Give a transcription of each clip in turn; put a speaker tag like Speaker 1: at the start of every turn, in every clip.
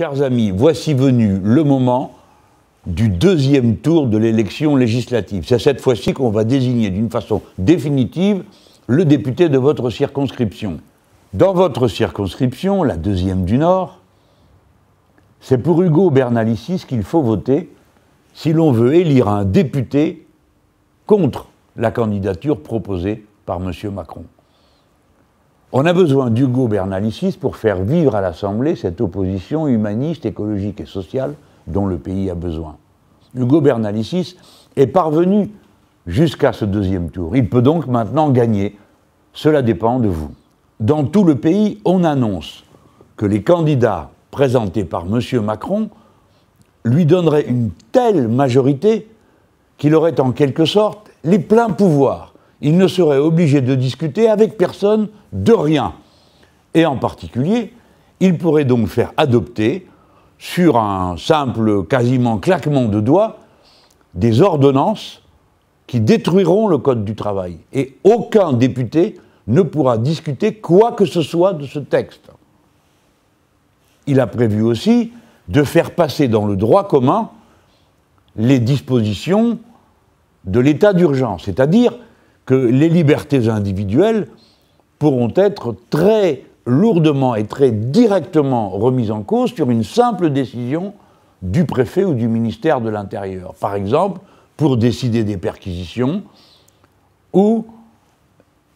Speaker 1: Chers amis, voici venu le moment du deuxième tour de l'élection législative. C'est cette fois-ci qu'on va désigner d'une façon définitive le député de votre circonscription. Dans votre circonscription, la deuxième du Nord, c'est pour Hugo Bernalicis qu'il faut voter si l'on veut élire un député contre la candidature proposée par M. Macron. On a besoin d'Hugo Bernalicis pour faire vivre à l'Assemblée cette opposition humaniste, écologique et sociale dont le pays a besoin. Hugo Bernalicis est parvenu jusqu'à ce deuxième tour. Il peut donc maintenant gagner. Cela dépend de vous. Dans tout le pays, on annonce que les candidats présentés par M. Macron lui donneraient une telle majorité qu'il aurait en quelque sorte les pleins pouvoirs il ne serait obligé de discuter avec personne de rien. Et en particulier, il pourrait donc faire adopter, sur un simple, quasiment claquement de doigts, des ordonnances qui détruiront le Code du travail. Et aucun député ne pourra discuter quoi que ce soit de ce texte. Il a prévu aussi de faire passer dans le droit commun les dispositions de l'état d'urgence, c'est-à-dire que les libertés individuelles pourront être très lourdement et très directement remises en cause sur une simple décision du préfet ou du ministère de l'Intérieur. Par exemple, pour décider des perquisitions ou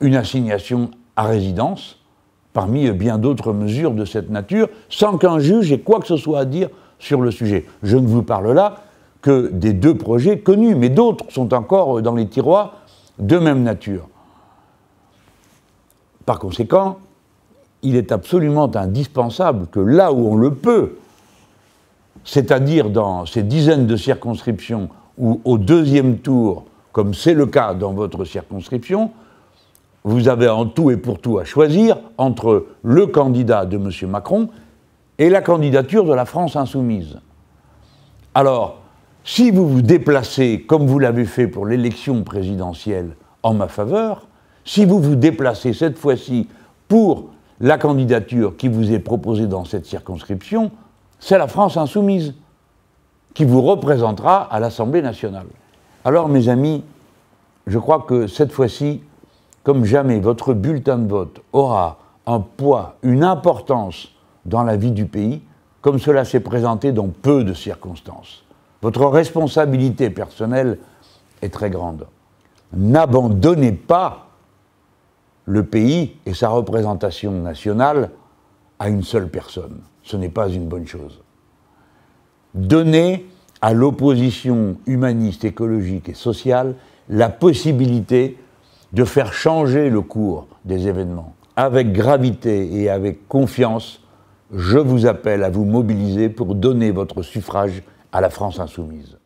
Speaker 1: une assignation à résidence, parmi bien d'autres mesures de cette nature, sans qu'un juge ait quoi que ce soit à dire sur le sujet. Je ne vous parle là que des deux projets connus, mais d'autres sont encore dans les tiroirs de même nature. Par conséquent, il est absolument indispensable que là où on le peut, c'est-à-dire dans ces dizaines de circonscriptions ou au deuxième tour, comme c'est le cas dans votre circonscription, vous avez en tout et pour tout à choisir entre le candidat de M. Macron et la candidature de la France insoumise. Alors, si vous vous déplacez, comme vous l'avez fait pour l'élection présidentielle en ma faveur, si vous vous déplacez cette fois-ci pour la candidature qui vous est proposée dans cette circonscription, c'est la France insoumise qui vous représentera à l'Assemblée nationale. Alors mes amis, je crois que cette fois-ci, comme jamais, votre bulletin de vote aura un poids, une importance dans la vie du pays, comme cela s'est présenté dans peu de circonstances. Votre responsabilité personnelle est très grande. N'abandonnez pas le pays et sa représentation nationale à une seule personne. Ce n'est pas une bonne chose. Donnez à l'opposition humaniste, écologique et sociale la possibilité de faire changer le cours des événements. Avec gravité et avec confiance, je vous appelle à vous mobiliser pour donner votre suffrage à la France insoumise.